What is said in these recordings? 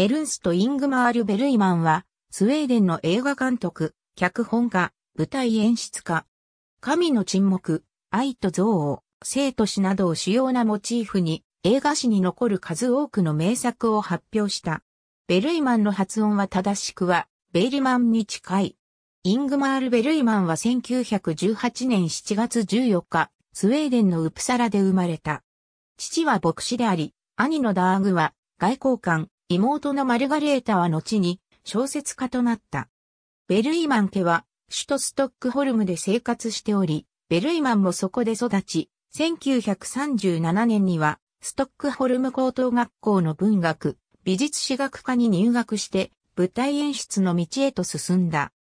エルンスト・イングマール・ベルイマンは、スウェーデンの映画監督、脚本家、舞台演出家。神の沈黙、愛と憎悪、生と死などを主要なモチーフに、映画史に残る数多くの名作を発表した。ベルイマンの発音は正しくは、ベイリマンに近い。イングマール・ベルイマンは1918年7月14日、スウェーデンのウプサラで生まれた。父は牧師であり、兄のダーグは外交官、妹のマルガレータは後に小説家となった。ベルイマン家は首都ストックホルムで生活しており、ベルイマンもそこで育ち、1937年にはストックホルム高等学校の文学、美術史学科に入学して舞台演出の道へと進んだ。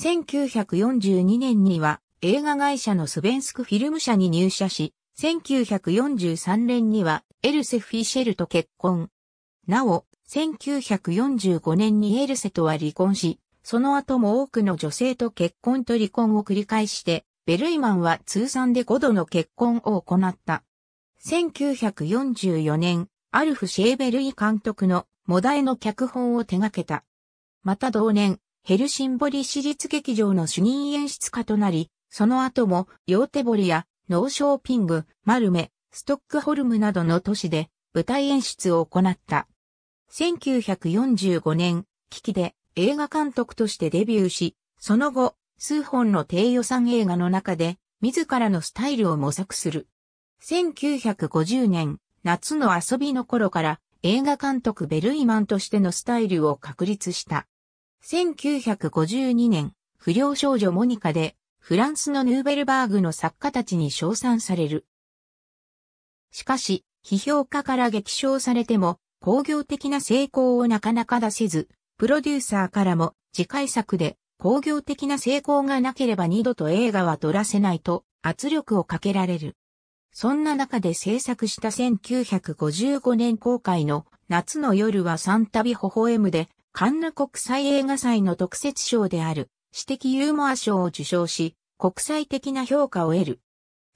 1942年には映画会社のスベンスクフィルム社に入社し、1943年にはエルセ・フィシェルと結婚。なお、1945年にエルセとは離婚し、その後も多くの女性と結婚と離婚を繰り返して、ベルイマンは通算で5度の結婚を行った。1944年、アルフ・シェーベルイ監督のモダエの脚本を手掛けた。また同年、ヘルシンボリ市立劇場の主任演出家となり、その後も、ヨーテボリや、ノーショーピング、マルメ、ストックホルムなどの都市で舞台演出を行った。1945年、危機で映画監督としてデビューし、その後、数本の低予算映画の中で、自らのスタイルを模索する。1950年、夏の遊びの頃から映画監督ベルイマンとしてのスタイルを確立した。1952年、不良少女モニカで、フランスのヌーベルバーグの作家たちに称賛される。しかし、批評家から激賞されても、工業的な成功をなかなか出せず、プロデューサーからも次回作で工業的な成功がなければ二度と映画は撮らせないと圧力をかけられる。そんな中で制作した1955年公開の夏の夜は三度微笑むで、カンヌ国際映画祭の特設賞である、私的ユーモア賞を受賞し、国際的な評価を得る。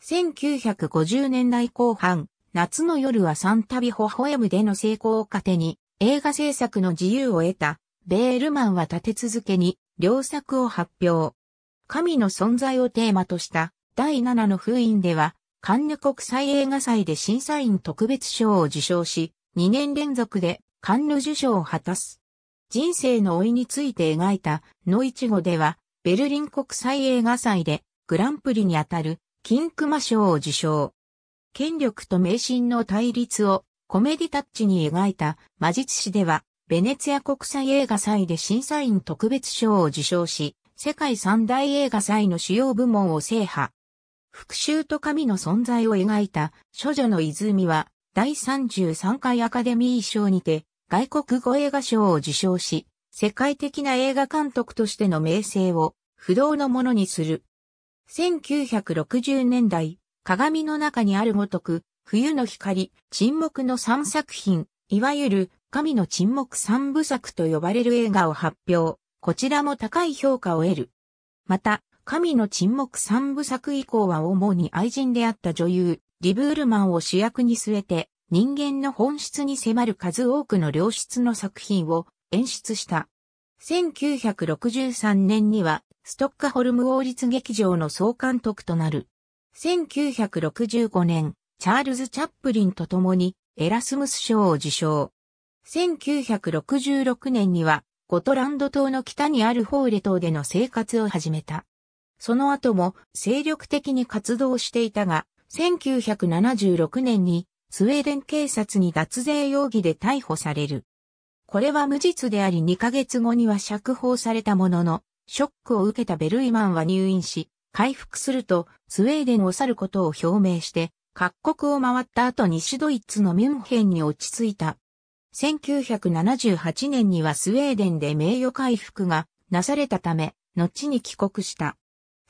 1950年代後半、夏の夜は三度微笑むでの成功を糧に、映画制作の自由を得た、ベールマンは立て続けに、両作を発表。神の存在をテーマとした、第七の封印では、カンヌ国際映画祭で審査員特別賞を受賞し、2年連続でカンヌ受賞を果たす。人生の老いについて描いた、のいちごでは、ベルリン国際映画祭で、グランプリにあたる、金熊賞を受賞。権力と迷信の対立をコメディタッチに描いた魔術師では、ベネツィア国際映画祭で審査員特別賞を受賞し、世界三大映画祭の主要部門を制覇。復讐と神の存在を描いた処女の泉は、第33回アカデミー賞にて、外国語映画賞を受賞し、世界的な映画監督としての名声を不動のものにする。1960年代、鏡の中にあるごとく、冬の光、沈黙の3作品、いわゆる神の沈黙三部作と呼ばれる映画を発表。こちらも高い評価を得る。また、神の沈黙三部作以降は主に愛人であった女優、リブールマンを主役に据えて、人間の本質に迫る数多くの良質の作品を演出した。1963年には、ストックホルム王立劇場の総監督となる。1965年、チャールズ・チャップリンと共にエラスムス賞を受賞。1966年には、ゴトランド島の北にあるホーレ島での生活を始めた。その後も精力的に活動していたが、1976年にスウェーデン警察に脱税容疑で逮捕される。これは無実であり2ヶ月後には釈放されたものの、ショックを受けたベルイマンは入院し、回復すると、スウェーデンを去ることを表明して、各国を回った後西ドイツのミュンヘンに落ち着いた。1978年にはスウェーデンで名誉回復がなされたため、後に帰国した。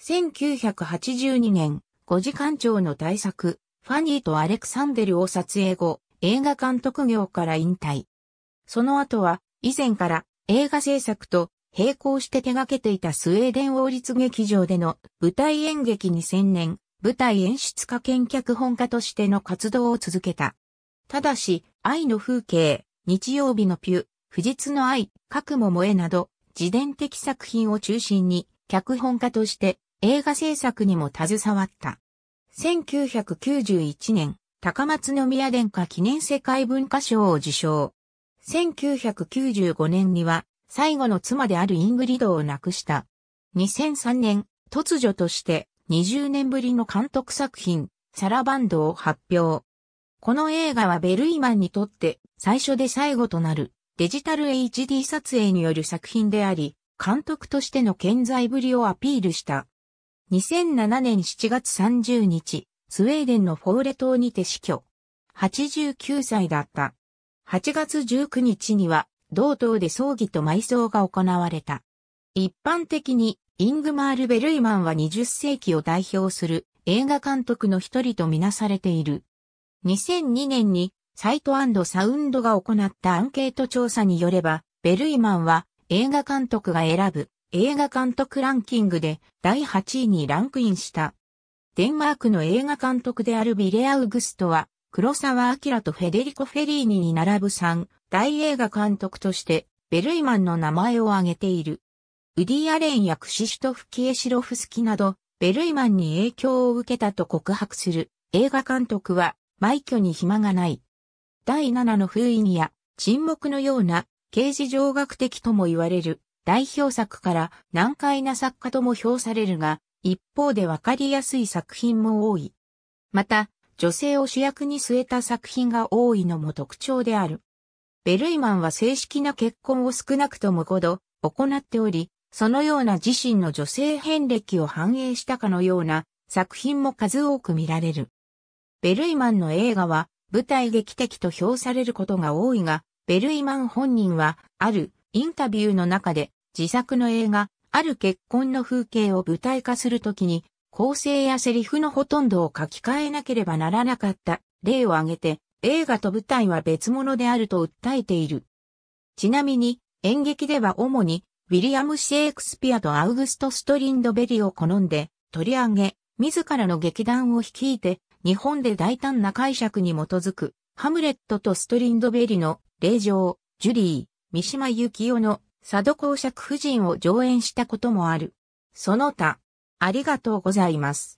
1982年、五時間長の大作、ファニーとアレクサンデルを撮影後、映画監督業から引退。その後は、以前から映画制作と並行して手掛けていたスウェーデン王立劇場での舞台演劇に専念、舞台演出家兼脚本家としての活動を続けた。ただし、愛の風景、日曜日のピュ、不実の愛、核も萌えなど、自伝的作品を中心に、脚本家として映画制作にも携わった。1991年、高松宮殿下記念世界文化賞を受賞。1995年には、最後の妻であるイングリドを亡くした。2003年、突如として20年ぶりの監督作品、サラバンドを発表。この映画はベルイマンにとって最初で最後となるデジタル HD 撮影による作品であり、監督としての健在ぶりをアピールした。2007年7月30日、スウェーデンのフォーレ島にて死去。89歳だった。8月19日には同等で葬儀と埋葬が行われた。一般的に、イングマール・ベルイマンは20世紀を代表する映画監督の一人とみなされている。2002年にサイトサウンドが行ったアンケート調査によれば、ベルイマンは映画監督が選ぶ映画監督ランキングで第8位にランクインした。デンマークの映画監督であるビレ・アウグストは黒沢明とフェデリコ・フェリーニに並ぶ3大映画監督として、ベルイマンの名前を挙げている。ウディ・アレンやクシシュトフ・キエシロフスキなど、ベルイマンに影響を受けたと告白する映画監督は、埋挙に暇がない。第7の封印や沈黙のような刑事上学的とも言われる代表作から難解な作家とも評されるが、一方でわかりやすい作品も多い。また、女性を主役に据えた作品が多いのも特徴である。ベルイマンは正式な結婚を少なくとも5度行っており、そのような自身の女性遍歴を反映したかのような作品も数多く見られる。ベルイマンの映画は舞台劇的と評されることが多いが、ベルイマン本人はあるインタビューの中で自作の映画、ある結婚の風景を舞台化するときに構成やセリフのほとんどを書き換えなければならなかった例を挙げて映画と舞台は別物であると訴えている。ちなみに、演劇では主に、ウィリアム・シェイクスピアとアウグスト・ストリンドベリを好んで、取り上げ、自らの劇団を率いて、日本で大胆な解釈に基づく、ハムレットとストリンドベリの、霊場、ジュリー、三島由紀夫の、佐渡公爵夫人を上演したこともある。その他、ありがとうございます。